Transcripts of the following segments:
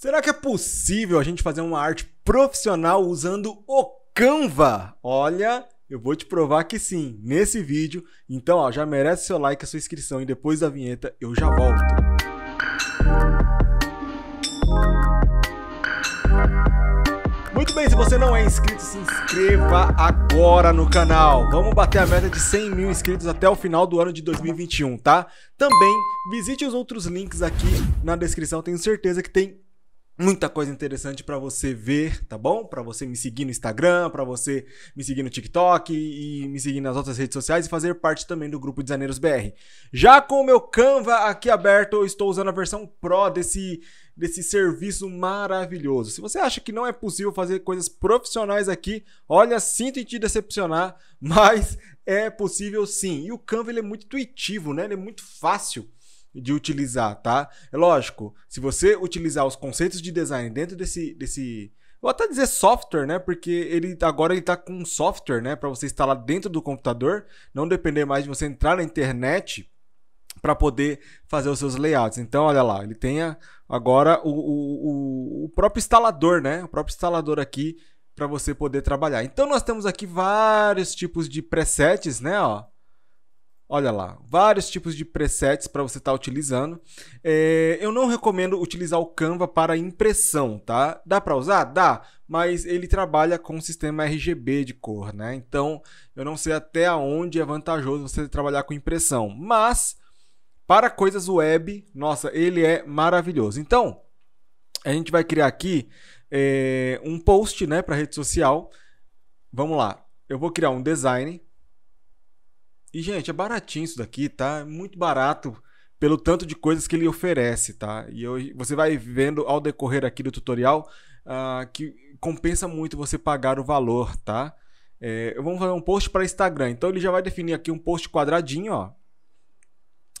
Será que é possível a gente fazer uma arte profissional usando o Canva? Olha, eu vou te provar que sim, nesse vídeo. Então, ó, já merece seu like, a sua inscrição e depois da vinheta eu já volto. Muito bem, se você não é inscrito, se inscreva agora no canal. Vamos bater a meta de 100 mil inscritos até o final do ano de 2021, tá? Também visite os outros links aqui na descrição, tenho certeza que tem muita coisa interessante para você ver, tá bom? Para você me seguir no Instagram, para você me seguir no TikTok e, e me seguir nas outras redes sociais e fazer parte também do grupo Designeiros BR. Já com o meu Canva aqui aberto, eu estou usando a versão Pro desse desse serviço maravilhoso. Se você acha que não é possível fazer coisas profissionais aqui, olha, sinto em te decepcionar, mas é possível sim. E o Canva ele é muito intuitivo, né? Ele é muito fácil de utilizar, tá? É lógico, se você utilizar os conceitos de design dentro desse, desse vou até dizer software, né? Porque ele agora ele tá com um software, né, para você instalar dentro do computador, não depender mais de você entrar na internet para poder fazer os seus layouts. Então, olha lá, ele tem agora o, o, o próprio instalador, né? O próprio instalador aqui para você poder trabalhar. Então, nós temos aqui vários tipos de presets, né, ó. Olha lá, vários tipos de presets para você estar tá utilizando. É, eu não recomendo utilizar o Canva para impressão, tá? Dá para usar? Dá, mas ele trabalha com o sistema RGB de cor, né? Então, eu não sei até onde é vantajoso você trabalhar com impressão, mas para coisas web, nossa, ele é maravilhoso. Então, a gente vai criar aqui é, um post, né, para rede social. Vamos lá, eu vou criar um design e, gente, é baratinho isso daqui, tá? É muito barato pelo tanto de coisas que ele oferece, tá? E eu, você vai vendo ao decorrer aqui do tutorial uh, que compensa muito você pagar o valor, tá? É, vou fazer um post para Instagram. Então ele já vai definir aqui um post quadradinho, ó.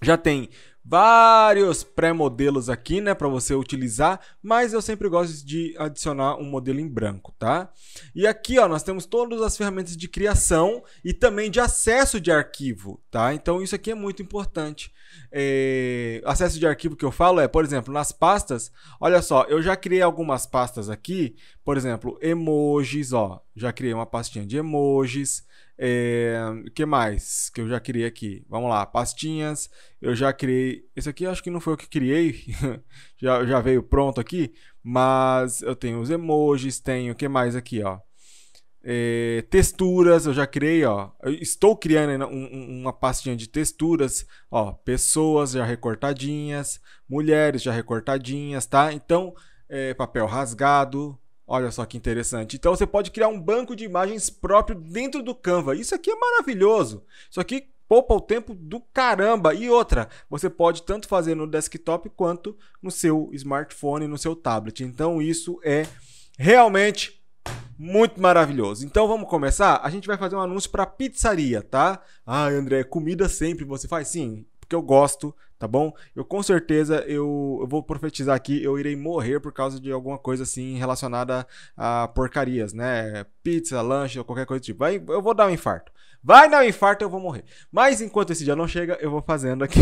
Já tem vários pré-modelos aqui, né, para você utilizar, mas eu sempre gosto de adicionar um modelo em branco, tá? E aqui, ó, nós temos todas as ferramentas de criação e também de acesso de arquivo, tá? Então isso aqui é muito importante. É... Acesso de arquivo que eu falo é, por exemplo, nas pastas. Olha só, eu já criei algumas pastas aqui, por exemplo, emojis, ó, já criei uma pastinha de emojis. É, eh, o que mais que eu já criei aqui? Vamos lá, pastinhas. Eu já criei. Esse aqui acho que não foi o que criei, já, já veio pronto aqui. Mas eu tenho os emojis, tenho o que mais aqui, ó. É, texturas, eu já criei, ó. Eu estou criando um, uma pastinha de texturas, ó. Pessoas já recortadinhas, mulheres já recortadinhas, tá? Então, é, papel rasgado, Olha só que interessante. Então você pode criar um banco de imagens próprio dentro do Canva. Isso aqui é maravilhoso. Isso aqui poupa o tempo do caramba. E outra, você pode tanto fazer no desktop quanto no seu smartphone, no seu tablet. Então isso é realmente muito maravilhoso. Então vamos começar? A gente vai fazer um anúncio para pizzaria, tá? Ah, André, comida sempre você faz sim, porque eu gosto tá bom? Eu com certeza eu, eu, vou profetizar aqui, eu irei morrer por causa de alguma coisa assim relacionada a, porcarias, né? Pizza, lanche ou qualquer coisa do tipo. Vai, eu vou dar um infarto. Vai dar um infarto, eu vou morrer. Mas enquanto esse dia não chega, eu vou fazendo aqui.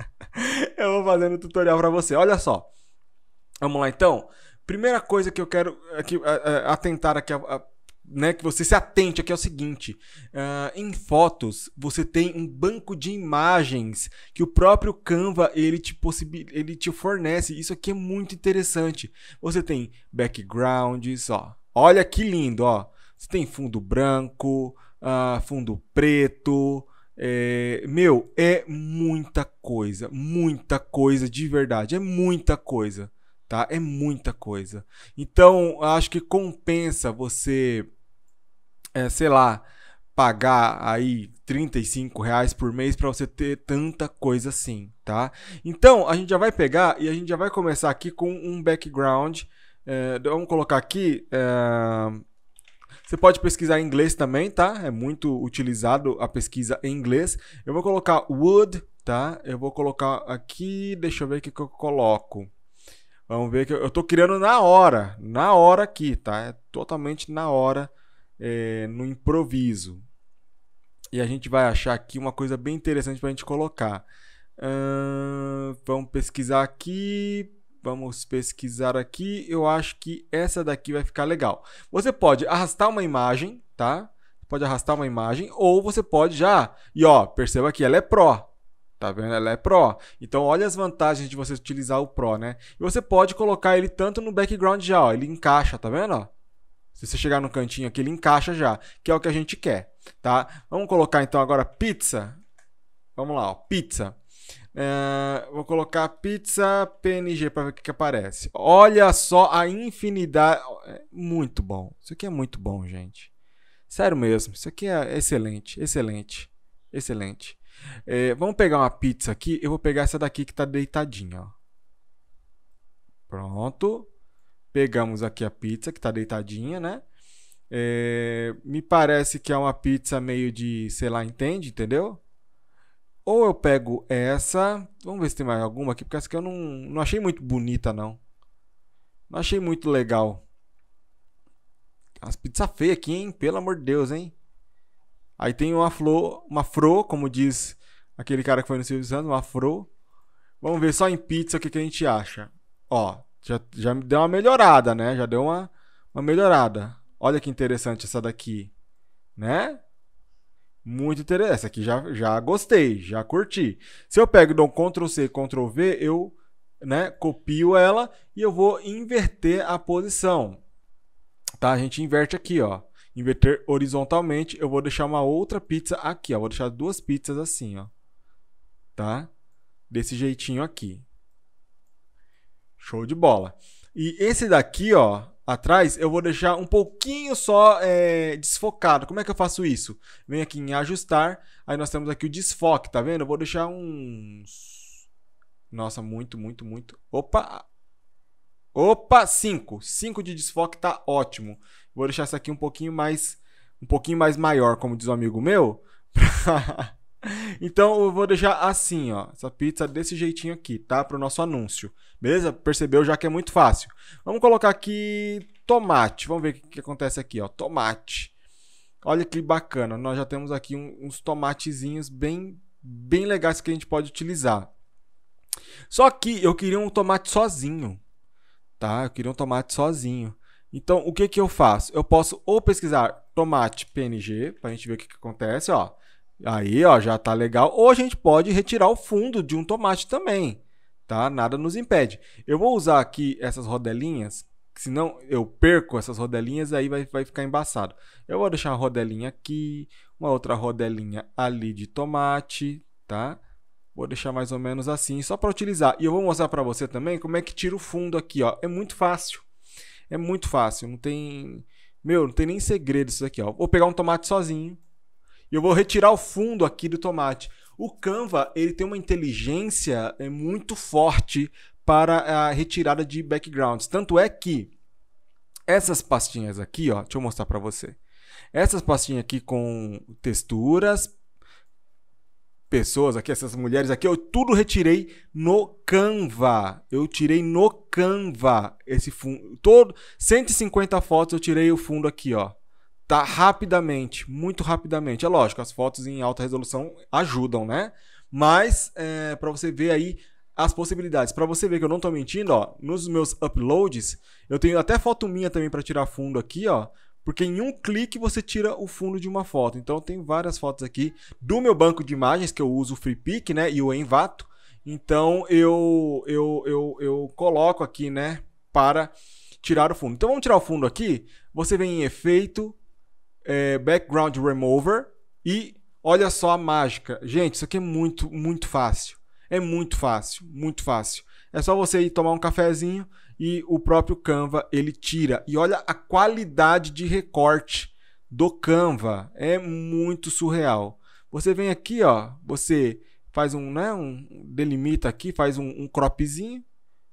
eu vou fazendo o tutorial para você. Olha só. Vamos lá então. Primeira coisa que eu quero aqui, é é, é, atentar aqui a, a né, que você se atente aqui é o seguinte: uh, em fotos você tem um banco de imagens que o próprio Canva ele te, ele te fornece. Isso aqui é muito interessante. Você tem backgrounds, ó. Olha que lindo, ó. Você tem fundo branco, uh, fundo preto. É, meu, é muita coisa, muita coisa de verdade, é muita coisa, tá? É muita coisa. Então, acho que compensa você é, sei lá, pagar aí 35 reais por mês para você ter tanta coisa assim, tá? Então a gente já vai pegar e a gente já vai começar aqui com um background. É, vamos colocar aqui. É, você pode pesquisar em inglês também, tá? É muito utilizado a pesquisa em inglês. Eu vou colocar wood, tá? Eu vou colocar aqui. Deixa eu ver o que eu coloco. Vamos ver que eu tô criando na hora, na hora aqui, tá? É totalmente na hora é, no improviso. E a gente vai achar aqui uma coisa bem interessante para a gente colocar. vamos pesquisar aqui. Vamos pesquisar aqui. Eu acho que essa daqui vai ficar legal. Você pode arrastar uma imagem, tá? Pode arrastar uma imagem, ou você pode já. E ó, perceba aqui, ela é pró, Tá vendo? Ela é Pro. Então, olha as vantagens de você utilizar o Pro, né? E você pode colocar ele tanto no background já, ó. Ele encaixa, tá vendo? Ó? Se você chegar no cantinho aqui, ele encaixa já, que é o que a gente quer, tá? Vamos colocar então agora pizza. Vamos lá, ó, pizza. É, vou colocar pizza PNG para ver o que, que, aparece. Olha só a infinidade. É muito bom. Isso aqui é muito bom, gente. Sério mesmo. Isso aqui é excelente, excelente, excelente. É, vamos pegar uma pizza aqui. Eu vou pegar essa daqui que está deitadinha. Ó. Pronto. Pegamos aqui a pizza, que está deitadinha, né? É, me parece que é uma pizza meio de, sei lá, entende, entendeu? Ou eu pego essa. Vamos ver se tem mais alguma aqui, porque essa aqui eu não, não achei muito bonita, não. Não achei muito legal. As pizzas feias aqui, hein? Pelo amor de Deus, hein? Aí tem uma flor, uma fro, como diz aquele cara que foi no Silvio Santos, uma fro. Vamos ver só em pizza o que, que a gente acha. Ó, já, já deu uma melhorada, né? Já deu uma, uma melhorada. Olha que interessante essa daqui, né? Muito interessante. Essa aqui já, já gostei, já curti. Se eu pego e dou Ctrl C, Ctrl V, eu né, copio ela e eu vou inverter a posição. Tá? A gente inverte aqui, ó. Inverter horizontalmente, eu vou deixar uma outra pizza aqui, ó. Vou deixar duas pizzas assim, ó. Tá? Desse jeitinho aqui. Show de bola. E esse daqui, ó, atrás, eu vou deixar um pouquinho só é, desfocado. Como é que eu faço isso? Venho aqui em ajustar, aí nós temos aqui o desfoque, tá vendo? Eu vou deixar uns... Nossa, muito, muito, muito... Opa! Opa, 5. 5 de desfoque tá ótimo. Vou deixar isso aqui um pouquinho mais... Um pouquinho mais maior, como diz o um amigo meu. Pra... Então eu vou deixar assim, ó, essa pizza desse jeitinho aqui, tá? Para o nosso anúncio. Beleza? Percebeu já que é muito fácil. Vamos colocar aqui tomate. Vamos ver o que, que acontece aqui, ó. Tomate. Olha que bacana. Nós já temos aqui um, uns tomatezinhos bem, bem legais que a gente pode utilizar. Só que eu queria um tomate sozinho, tá? Eu queria um tomate sozinho. Então, o que, que eu faço? Eu posso ou pesquisar tomate PNG, para a gente ver o que, que acontece, ó. Aí, ó, já tá legal. Ou a gente pode retirar o fundo de um tomate também, tá? Nada nos impede. Eu vou usar aqui essas rodelinhas, senão eu perco essas rodelinhas e aí vai, vai ficar embaçado. Eu vou deixar uma rodelinha aqui, uma outra rodelinha ali de tomate, tá? Vou deixar mais ou menos assim, só para utilizar. E eu vou mostrar para você também como é que tira o fundo aqui, ó. É muito fácil. É muito fácil, não tem... Meu, não tem nem segredo isso aqui, ó. Vou pegar um tomate sozinho, e eu vou retirar o fundo aqui do tomate. O Canva, ele tem uma inteligência é, muito forte para a retirada de backgrounds. Tanto é que essas pastinhas aqui, ó, deixa eu mostrar para você. Essas pastinhas aqui com texturas, pessoas aqui, essas mulheres aqui, eu tudo retirei no Canva. Eu tirei no Canva esse fundo. Todo 150 fotos eu tirei o fundo aqui, ó tá rapidamente, muito rapidamente. É lógico, as fotos em alta resolução ajudam, né? Mas é, para você ver aí as possibilidades, para você ver que eu não tô mentindo, ó, nos meus uploads, eu tenho até foto minha também para tirar fundo aqui, ó, porque em um clique você tira o fundo de uma foto. Então tem várias fotos aqui do meu banco de imagens que eu uso o FreePic, né, e o Envato. Então eu eu, eu eu coloco aqui, né, para tirar o fundo. Então vamos tirar o fundo aqui. Você vem em efeito, é, Background Remover e olha só a mágica. Gente, isso aqui é muito, muito fácil. É muito fácil, muito fácil. É só você ir tomar um cafezinho e o próprio Canva ele tira. E olha a qualidade de recorte do Canva, é muito surreal. Você vem aqui, ó, você faz um, né, um delimita aqui, faz um, um cropzinho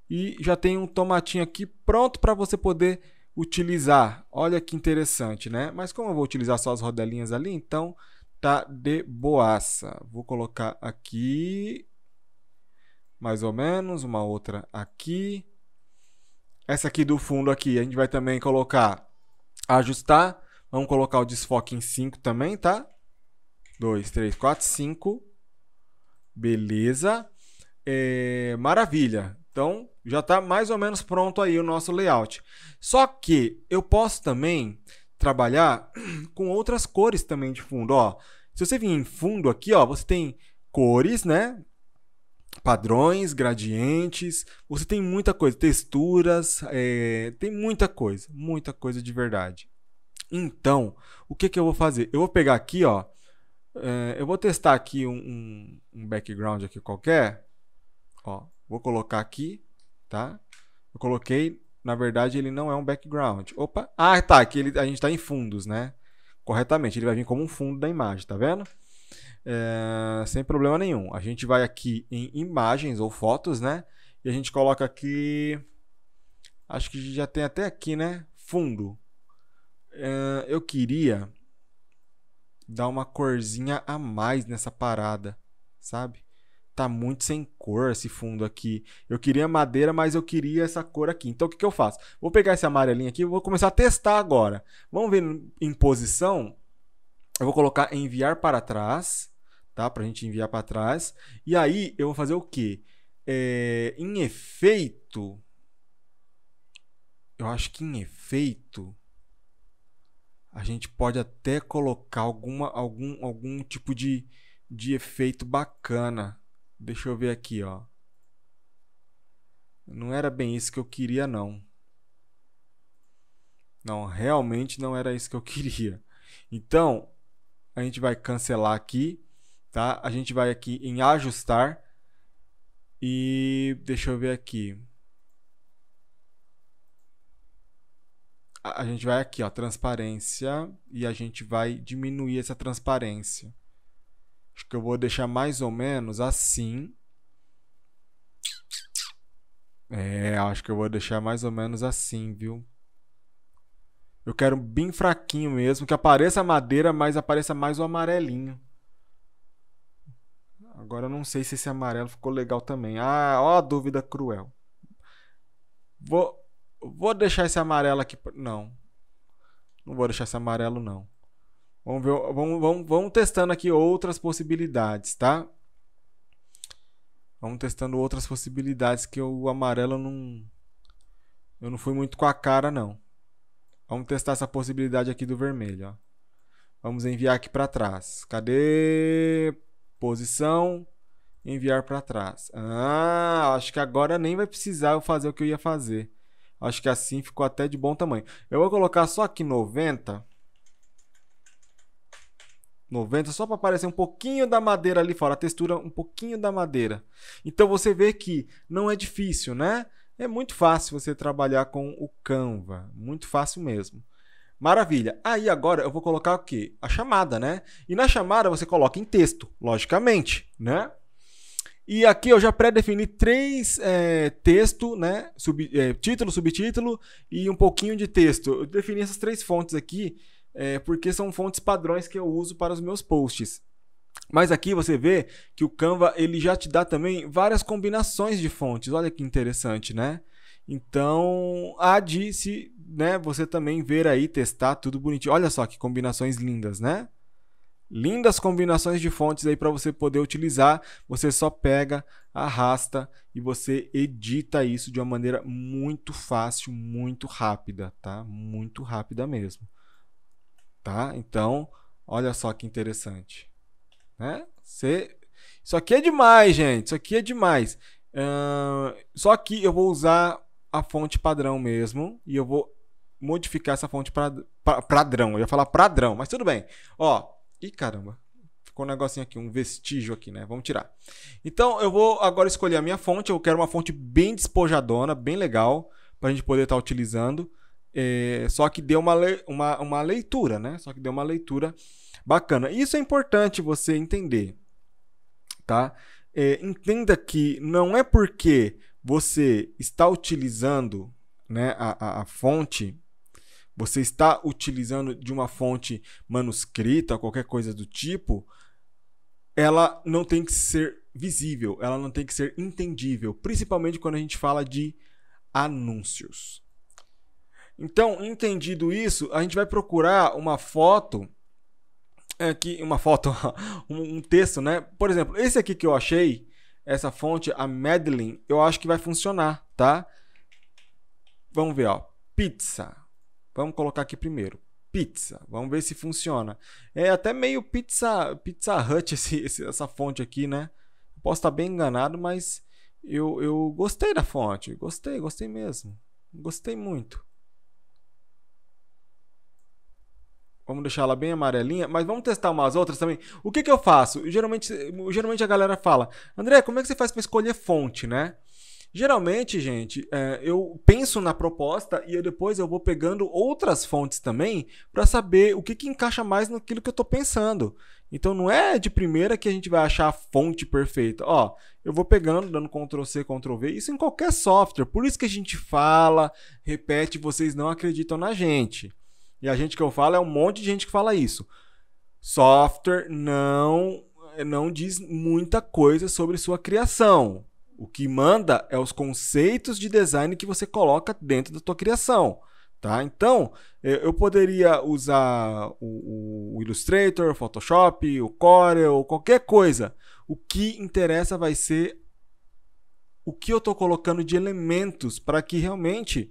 e já tem um tomatinho aqui pronto para você poder utilizar. Olha que interessante, né? Mas como eu vou utilizar só as rodelinhas ali, então tá de boaça. Vou colocar aqui, mais ou menos, uma outra aqui. Essa aqui do fundo aqui, a gente vai também colocar, ajustar. Vamos colocar o desfoque em 5 também, tá? 2, 3, 4, 5. Beleza. É, maravilha. Então, já está mais ou menos pronto aí o nosso layout. Só que eu posso também trabalhar com outras cores também de fundo. Ó, se você vir em fundo aqui, ó, você tem cores, né? Padrões, gradientes, você tem muita coisa, texturas, é, tem muita coisa, muita coisa de verdade. Então, o que, que eu vou fazer? Eu vou pegar aqui, ó, é, eu vou testar aqui um, um, um background aqui qualquer, ó, vou colocar aqui, tá? Eu coloquei, na verdade, ele não é um background. Opa, ah, tá, aqui ele, a gente está em fundos, né? Corretamente, ele vai vir como um fundo da imagem, tá vendo? É, sem problema nenhum. A gente vai aqui em imagens ou fotos, né? E a gente coloca aqui, acho que já tem até aqui, né? Fundo. É, eu queria dar uma corzinha a mais nessa parada, sabe? tá muito sem cor esse fundo aqui. Eu queria madeira, mas eu queria essa cor aqui. Então o que, que eu faço? Vou pegar esse amarelinho aqui e vou começar a testar agora. Vamos ver em posição. Eu vou colocar enviar para trás, tá? Pra gente enviar para trás. E aí eu vou fazer o quê? É, em efeito. Eu acho que em efeito a gente pode até colocar alguma, algum, algum tipo de, de efeito bacana. Deixa eu ver aqui, ó. Não era bem isso que eu queria, não. Não, realmente não era isso que eu queria. Então, a gente vai cancelar aqui, tá? A gente vai aqui em ajustar e deixa eu ver aqui. A gente vai aqui, ó, transparência e a gente vai diminuir essa transparência. Acho que eu vou deixar mais ou menos assim. É, acho que eu vou deixar mais ou menos assim, viu? Eu quero bem fraquinho mesmo, que apareça a madeira, mas apareça mais o amarelinho. Agora eu não sei se esse amarelo ficou legal também. Ah, ó a dúvida cruel. Vou, vou deixar esse amarelo aqui. Não. Não vou deixar esse amarelo, não. Vamos, ver, vamos, vamos, vamos testando aqui outras possibilidades, tá? Vamos testando outras possibilidades que o amarelo não. Eu não fui muito com a cara, não. Vamos testar essa possibilidade aqui do vermelho, ó. Vamos enviar aqui para trás. Cadê? Posição. Enviar para trás. Ah, acho que agora nem vai precisar eu fazer o que eu ia fazer. Acho que assim ficou até de bom tamanho. Eu vou colocar só aqui 90. 90, só para aparecer um pouquinho da madeira ali fora, a textura um pouquinho da madeira. Então você vê que não é difícil, né? É muito fácil você trabalhar com o Canva, muito fácil mesmo. Maravilha. Aí agora eu vou colocar o quê? A chamada, né? E na chamada você coloca em texto, logicamente, né? E aqui eu já pré-defini três é, texto, né? Sub, é, título, subtítulo e um pouquinho de texto. Eu defini essas três fontes aqui é, porque são fontes padrões que eu uso para os meus posts. Mas aqui você vê que o Canva ele já te dá também várias combinações de fontes. Olha que interessante, né? Então, há de se, né, você também ver aí, testar tudo bonitinho. Olha só que combinações lindas, né? Lindas combinações de fontes aí para você poder utilizar. Você só pega, arrasta e você edita isso de uma maneira muito fácil, muito rápida, tá? Muito rápida mesmo tá? Então, olha só que interessante, né? Você... Isso aqui é demais, gente. Isso aqui é demais. Uh, só que eu vou usar a fonte padrão mesmo e eu vou modificar essa fonte padrão. Eu ia falar padrão, mas tudo bem. Ó, e caramba, ficou um negocinho aqui, um vestígio aqui, né? Vamos tirar. Então eu vou agora escolher a minha fonte. Eu quero uma fonte bem despojadona, bem legal, para a gente poder estar tá utilizando. É, só que deu uma, le, uma, uma leitura, né? Só que deu uma leitura bacana. Isso é importante você entender, tá? É, entenda que não é porque você está utilizando né, a, a, a fonte você está utilizando de uma fonte manuscrita, qualquer coisa do tipo, ela não tem que ser visível, ela não tem que ser entendível, principalmente quando a gente fala de anúncios. Então, entendido isso, a gente vai procurar uma foto aqui, é, uma foto, um texto, né? Por exemplo, esse aqui que eu achei, essa fonte, a Madeline, eu acho que vai funcionar, tá? Vamos ver, ó. Pizza. Vamos colocar aqui primeiro. Pizza. Vamos ver se funciona. É até meio pizza, pizza Hut esse, esse, essa fonte aqui, né? Posso estar bem enganado, mas eu, eu gostei da fonte. Gostei, gostei mesmo. Gostei muito. Vamos deixar ela bem amarelinha, mas vamos testar umas outras também. O que, que eu faço? Geralmente, geralmente a galera fala, André, como é que você faz para escolher fonte, né? Geralmente, gente, é, eu penso na proposta e eu depois eu vou pegando outras fontes também para saber o que, que encaixa mais naquilo que eu estou pensando. Então não é de primeira que a gente vai achar a fonte perfeita. Ó, eu vou pegando, dando Ctrl C, Ctrl V, isso em qualquer software. Por isso que a gente fala, repete, vocês não acreditam na gente. E a gente que eu falo é um monte de gente que fala isso. Software não não diz muita coisa sobre sua criação. O que manda é os conceitos de design que você coloca dentro da tua criação. Tá? Então, eu poderia usar o, o, Illustrator, o Photoshop, o Corel, qualquer coisa. O que interessa vai ser o que eu estou colocando de elementos para que realmente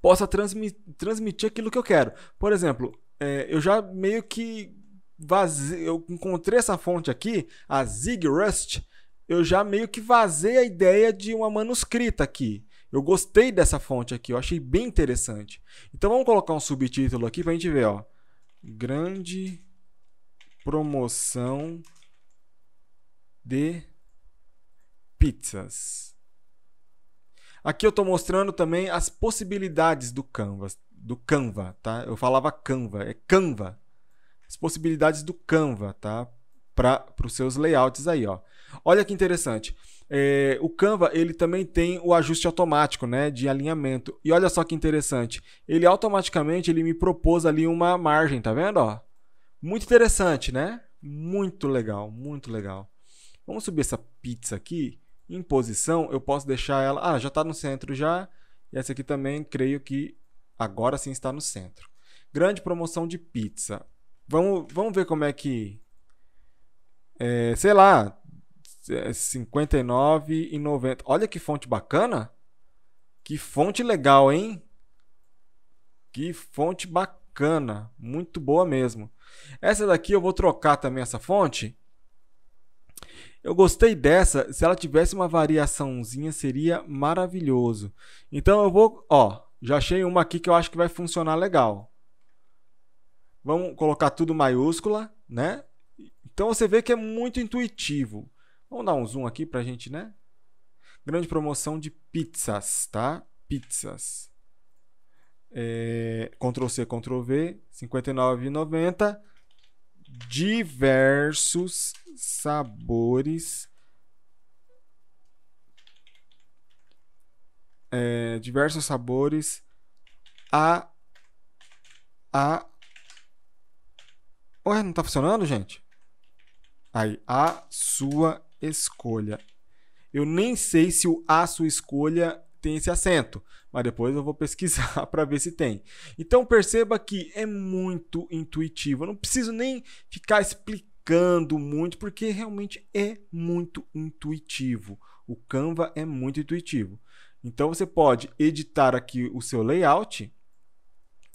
possa transmi transmitir aquilo que eu quero. Por exemplo, é, eu já meio que vazei, eu encontrei essa fonte aqui, a Zig Rust, eu já meio que vazei a ideia de uma manuscrita aqui. Eu gostei dessa fonte aqui, eu achei bem interessante. Então vamos colocar um subtítulo aqui para a gente ver, ó. Grande promoção de pizzas. Aqui eu estou mostrando também as possibilidades do Canva, do Canva, tá? Eu falava Canva, é Canva. As possibilidades do Canva, tá? Para os seus layouts aí, ó. Olha que interessante. É, o Canva ele também tem o ajuste automático, né, de alinhamento. E olha só que interessante, ele automaticamente ele me propôs ali uma margem, tá vendo? Ó, muito interessante, né? Muito legal, muito legal. Vamos subir essa pizza aqui em posição, eu posso deixar ela. Ah, já está no centro já. E essa aqui também, creio que agora sim está no centro. Grande promoção de pizza. Vamos, vamos ver como é que. É, sei lá. É, e 59,90. Olha que fonte bacana. Que fonte legal, hein? Que fonte bacana. Muito boa mesmo. Essa daqui eu vou trocar também essa fonte eu gostei dessa. Se ela tivesse uma variaçãozinha, seria maravilhoso. Então eu vou, ó, já achei uma aqui que eu acho que vai funcionar legal. Vamos colocar tudo maiúscula, né? Então você vê que é muito intuitivo. Vamos dar um zoom aqui pra gente, né? Grande promoção de pizzas, tá? Pizzas. É, Ctrl C, Ctrl V, R$ 59,90. Diversos sabores. É, diversos sabores a a Ué, não tá funcionando, gente? Aí, a sua escolha. Eu nem sei se o a sua escolha tem esse acento, mas depois eu vou pesquisar para ver se tem. Então perceba que é muito intuitivo, eu não preciso nem ficar explicando brincando muito, porque realmente é muito intuitivo. O Canva é muito intuitivo. Então você pode editar aqui o seu layout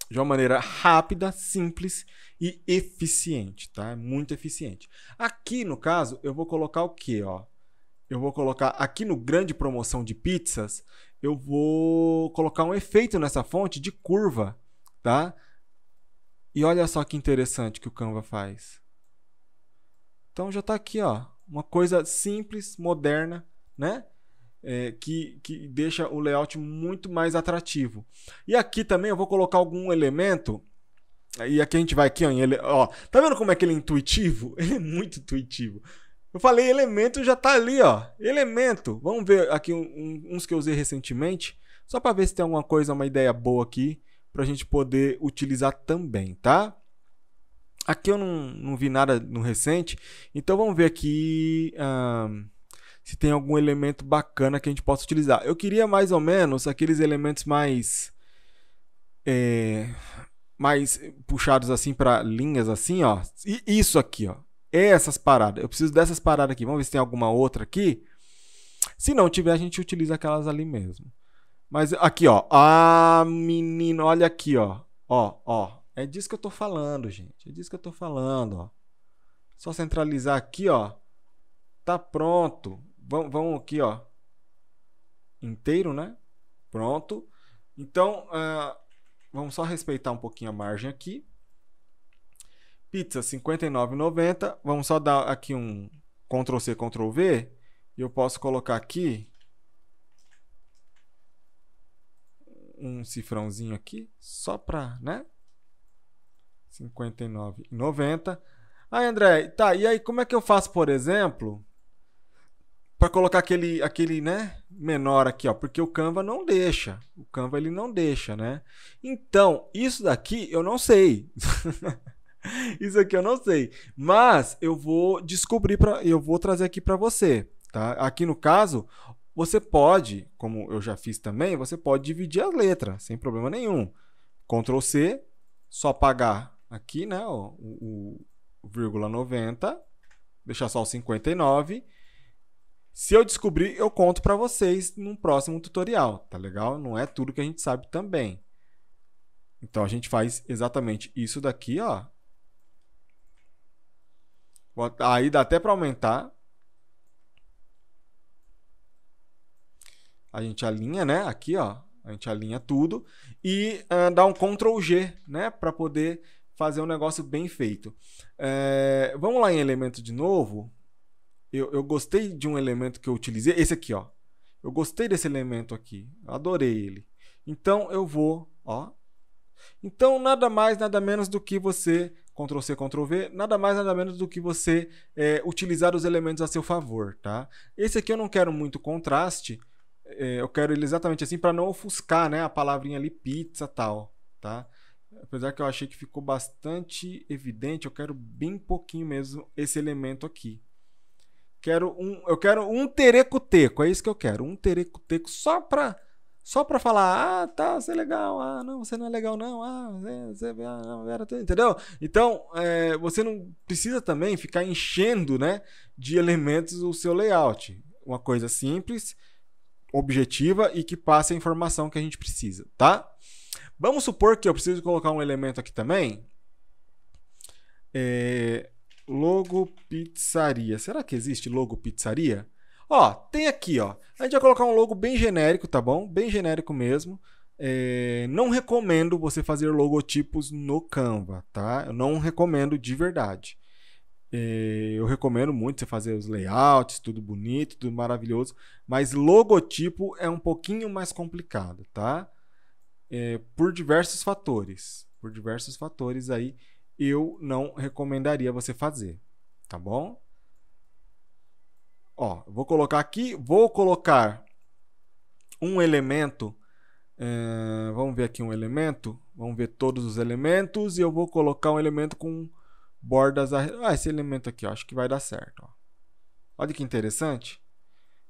de uma maneira rápida, simples e eficiente, tá? É muito eficiente. Aqui, no caso, eu vou colocar o quê, ó? Eu vou colocar aqui no grande promoção de pizzas, eu vou colocar um efeito nessa fonte de curva, tá? E olha só que interessante que o Canva faz. Então já está aqui, ó, uma coisa simples, moderna, né? É, que, que deixa o layout muito mais atrativo. E aqui também eu vou colocar algum elemento. E aqui a gente vai aqui, ó, ele, ó Tá vendo como é que ele é intuitivo? Ele é muito intuitivo. Eu falei elemento, já tá ali, ó. Elemento. Vamos ver aqui um, um, uns que eu usei recentemente, só para ver se tem alguma coisa, uma ideia boa aqui pra gente poder utilizar também, tá? Aqui eu não, não vi nada no recente, então vamos ver aqui se tem algum elemento bacana que a gente possa utilizar. Eu queria mais ou menos aqueles elementos mais, é, mais puxados assim para linhas assim, ó. E isso aqui, ó. Essas paradas. Eu preciso dessas paradas aqui. Vamos ver se tem alguma outra aqui. Se não tiver, a gente utiliza aquelas ali mesmo. Mas aqui, ó. Ah, menino, olha aqui, ó. Ó, ó. É disso que eu tô falando, gente. É disso que eu tô falando, ó. Só centralizar aqui, ó. Tá pronto. Vamos, aqui, ó. Inteiro, né? Pronto. Então, uh, vamos só respeitar um pouquinho a margem aqui. Pizza 59,90. Vamos só dar aqui um Ctrl C, Ctrl V. E eu posso colocar aqui um cifrãozinho aqui, só para, né? 59,90. Aí, André, tá, e aí como é que eu faço, por exemplo, para colocar aquele, aquele, né, menor aqui, ó, porque o Canva não deixa. O Canva ele não deixa, né? Então, isso daqui eu não sei. isso aqui eu não sei, mas eu vou descobrir para eu vou trazer aqui para você, tá? Aqui no caso, você pode, como eu já fiz também, você pode dividir a letra sem problema nenhum. Ctrl C, só apagar aqui, né? Ó, o, vírgula 90, deixar só o 59. Se eu descobrir, eu conto para vocês num próximo tutorial, tá legal? Não é tudo que a gente sabe também. Então a gente faz exatamente isso daqui, ó. Aí dá até para aumentar. A gente alinha, né? Aqui, ó. A gente alinha tudo e uh, dá um Ctrl G, né? Para poder fazer um negócio bem feito. É, vamos lá em elemento de novo. Eu, eu gostei de um elemento que eu utilizei, esse aqui, ó. Eu gostei desse elemento aqui, adorei ele. Então eu vou, ó. Então nada mais, nada menos do que você Ctrl C, Ctrl V, nada mais, nada menos do que você é, utilizar os elementos a seu favor, tá? Esse aqui eu não quero muito contraste, é, eu quero ele exatamente assim para não ofuscar, né, a palavrinha ali pizza tal, tá? Apesar que eu achei que ficou bastante evidente, eu quero bem pouquinho mesmo esse elemento aqui. Quero um, eu quero um tereco é isso que eu quero, um tereco só para só para falar, ah, tá, você é legal, ah, não, você não é legal não, ah, você, você ah, não, era, entendeu? Então, é, você não precisa também ficar enchendo, né, de elementos o seu layout. Uma coisa simples, objetiva e que passe a informação que a gente precisa, tá? Vamos supor que eu preciso colocar um elemento aqui também. É, logo pizzaria. Será que existe logo pizzaria? Ó, tem aqui, ó. A gente vai colocar um logo bem genérico, tá bom? Bem genérico mesmo. É, não recomendo você fazer logotipos no Canva, tá? Eu não recomendo de verdade. É, eu recomendo muito você fazer os layouts, tudo bonito, tudo maravilhoso, mas logotipo é um pouquinho mais complicado, tá? é, por diversos fatores, por diversos fatores aí, eu não recomendaria você fazer, tá bom? Ó, vou colocar aqui, vou colocar um elemento, é, vamos ver aqui um elemento, vamos ver todos os elementos e eu vou colocar um elemento com bordas, ah, esse elemento aqui, ó, acho que vai dar certo, ó. Olha que interessante.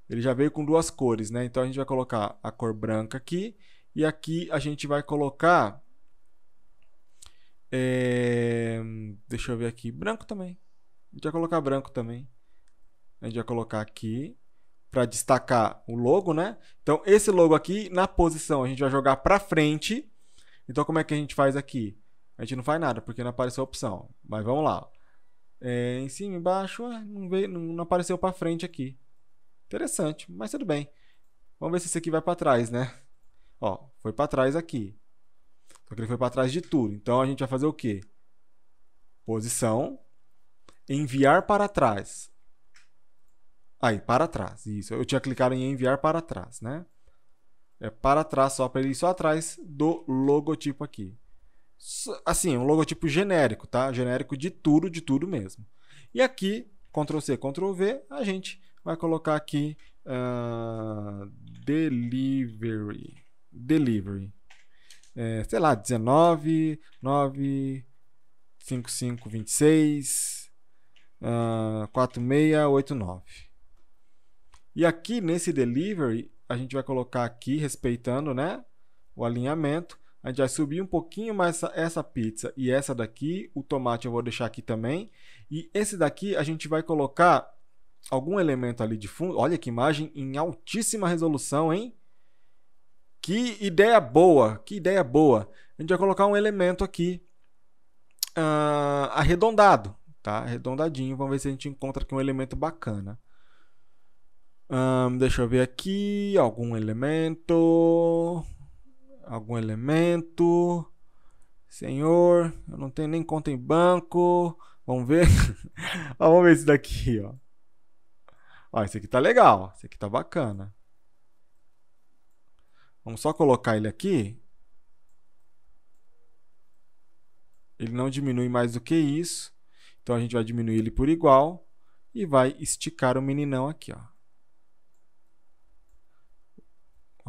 Ele já veio com duas cores, né? Então a gente vai colocar a cor branca aqui e aqui a gente vai colocar. É, deixa eu ver aqui. Branco também. A gente vai colocar branco também. A gente vai colocar aqui para destacar o logo, né? Então, esse logo aqui, na posição, a gente vai jogar para frente. Então, como é que a gente faz aqui? A gente não faz nada, porque não apareceu a opção. Mas vamos lá. É, em cima, embaixo, é, não, veio, não apareceu para frente aqui. Interessante, mas tudo bem. Vamos ver se esse aqui vai para trás, né? Ó, foi para trás aqui. Só que ele foi para trás de tudo. Então a gente vai fazer o quê? Posição, enviar para trás. Aí, para trás. Isso. Eu tinha clicado em enviar para trás, né? É para trás só para ele ir só atrás do logotipo aqui. Assim, um logotipo genérico, tá? Genérico de tudo, de tudo mesmo. E aqui, Ctrl C, Ctrl V, a gente vai colocar aqui uh, delivery delivery. É, sei lá, 19 9 5, 26 uh, 9. E aqui nesse delivery, a gente vai colocar aqui respeitando, né, o alinhamento. A gente vai subir um pouquinho mais essa, essa pizza e essa daqui, o tomate eu vou deixar aqui também. E esse daqui a gente vai colocar algum elemento ali de fundo. Olha que imagem em altíssima resolução, hein? Que ideia boa, que ideia boa. A gente vai colocar um elemento aqui uh, arredondado, tá? Arredondadinho. Vamos ver se a gente encontra aqui um elemento bacana. Um, deixa eu ver aqui. Algum elemento. Algum elemento. Senhor, eu não tenho nem conta em banco. Vamos ver. Vamos ver esse daqui, ó. Ó, esse aqui tá legal. Esse aqui tá bacana. Vamos só colocar ele aqui. Ele não diminui mais do que isso. Então a gente vai diminuir ele por igual e vai esticar o meninão aqui, ó.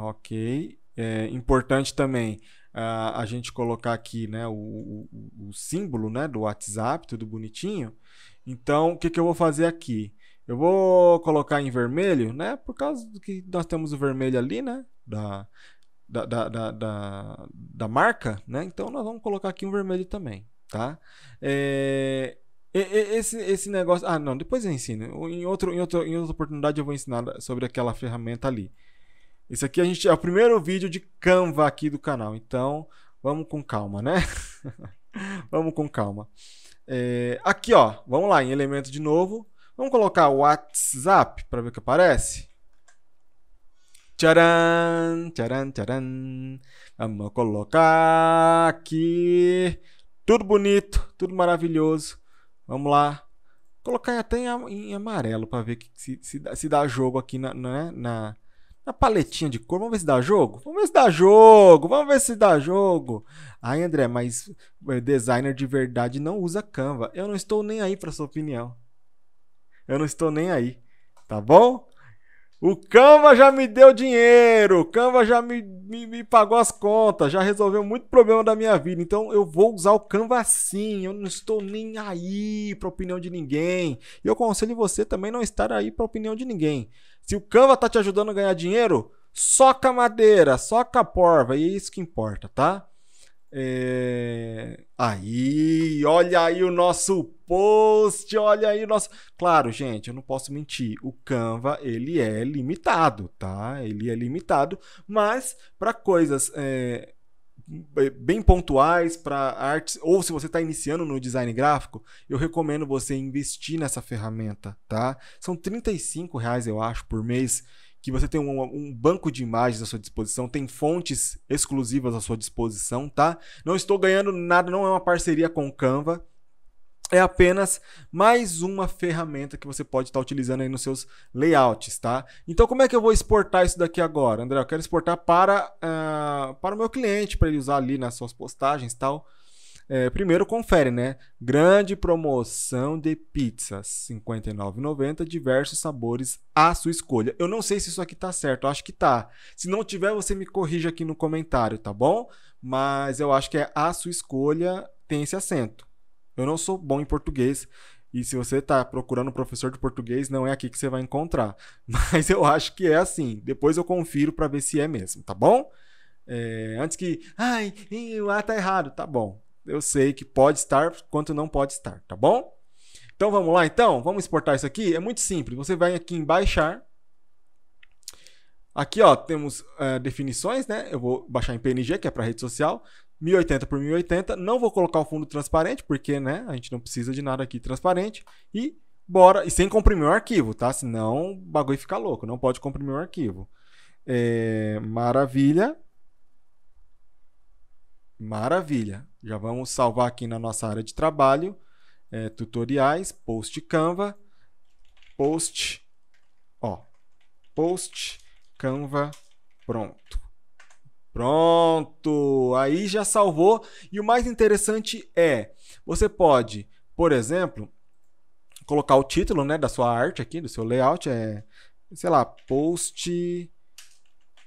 Ok. É importante também uh, a gente colocar aqui né, o, o, o, símbolo né, do WhatsApp, tudo bonitinho. Então, o que, que eu vou fazer aqui? Eu vou colocar em vermelho, né? Por causa do que nós temos o vermelho ali, né? da, da, da, da, da marca, né? Então nós vamos colocar aqui um vermelho também, tá? É, esse, esse negócio. Ah, não, depois eu ensino. Em, outro, em, outro, em outra oportunidade eu vou ensinar sobre aquela ferramenta ali. Esse aqui a gente, é o primeiro vídeo de Canva aqui do canal, então vamos com calma, né? vamos com calma. É, aqui, ó, vamos lá em elemento de novo. Vamos colocar o WhatsApp para ver o que aparece. Tcharam, tcharam, tcharam. Vamos colocar aqui. Tudo bonito, tudo maravilhoso. Vamos lá. Colocar até em, amarelo para ver se, se, dá, se, dá, jogo aqui na, né, na, na paletinha de cor. Vamos ver se dá jogo? Vamos ver se dá jogo! Vamos ver se dá jogo! Ai, André, mas é, designer de verdade não usa Canva. Eu não estou nem aí para sua opinião. Eu não estou nem aí. Tá bom? O Canva já me deu dinheiro, o Canva já me, me, me, pagou as contas, já resolveu muito problema da minha vida. Então eu vou usar o Canva sim, eu não estou nem aí para opinião de ninguém. E eu aconselho você também não estar aí para opinião de ninguém. Se o Canva tá te ajudando a ganhar dinheiro, soca madeira, soca porva, e é isso que importa, tá? É... Aí, olha aí o nosso post, olha aí o nosso. Claro, gente, eu não posso mentir. O Canva ele é limitado, tá? Ele é limitado, mas para coisas é, bem pontuais, para artes, ou se você está iniciando no design gráfico, eu recomendo você investir nessa ferramenta, tá? São 35 reais, eu acho, por mês que você tem um, um, banco de imagens à sua disposição, tem fontes exclusivas à sua disposição, tá? Não estou ganhando nada, não é uma parceria com Canva. É apenas mais uma ferramenta que você pode estar tá utilizando aí nos seus layouts, tá? Então, como é que eu vou exportar isso daqui agora? André, eu quero exportar para, uh, para o meu cliente, para ele usar ali nas suas postagens e tal. É, primeiro, confere, né? Grande promoção de pizzas, R$ 59,90, diversos sabores à sua escolha. Eu não sei se isso aqui tá certo, eu acho que tá. Se não tiver, você me corrija aqui no comentário, tá bom? Mas eu acho que é à sua escolha, tem esse acento. Eu não sou bom em português, e se você está procurando um professor de português, não é aqui que você vai encontrar. Mas eu acho que é assim. Depois eu confiro para ver se é mesmo, tá bom? É, antes que. Ai, o tá errado. Tá bom eu sei que pode estar quanto não pode estar, tá bom? Então vamos lá então, vamos exportar isso aqui, é muito simples, você vai aqui em baixar, aqui ó, temos uh, definições, né, eu vou baixar em PNG, que é para rede social, 1080 por 1080, não vou colocar o fundo transparente, porque né, a gente não precisa de nada aqui transparente, e bora, e sem comprimir o arquivo, tá, senão o bagulho fica louco, não pode comprimir o arquivo. É, maravilha, Maravilha. Já vamos salvar aqui na nossa área de trabalho, é, tutoriais, post Canva, post, ó, post Canva, pronto. Pronto! Aí já salvou. E o mais interessante é, você pode, por exemplo, colocar o título né, da sua arte aqui, do seu layout, é, sei lá, post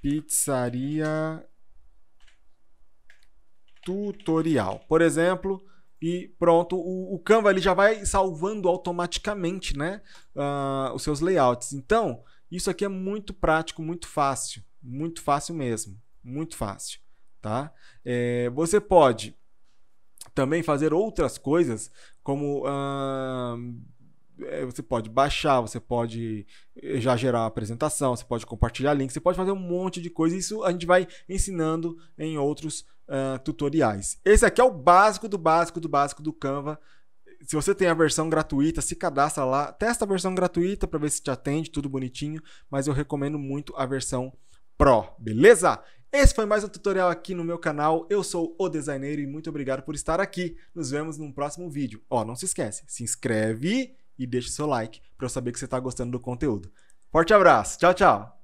pizzaria tutorial, por exemplo, e pronto, o, o Canva ele já vai salvando automaticamente né, uh, os seus layouts. Então, isso aqui é muito prático, muito fácil, muito fácil mesmo, muito fácil. Tá? É, você pode também fazer outras coisas, como uh, você pode baixar, você pode já gerar a apresentação, você pode compartilhar link, você pode fazer um monte de coisa. Isso a gente vai ensinando em outros uh, tutoriais. Esse aqui é o básico do básico do básico do Canva. Se você tem a versão gratuita, se cadastra lá, testa a versão gratuita para ver se te atende, tudo bonitinho, mas eu recomendo muito a versão Pro, beleza? Esse foi mais um tutorial aqui no meu canal. Eu sou o Designer e muito obrigado por estar aqui. Nos vemos num próximo vídeo. Ó, não se esquece, se inscreve e deixa o seu like para eu saber que você está gostando do conteúdo. Forte abraço, tchau, tchau!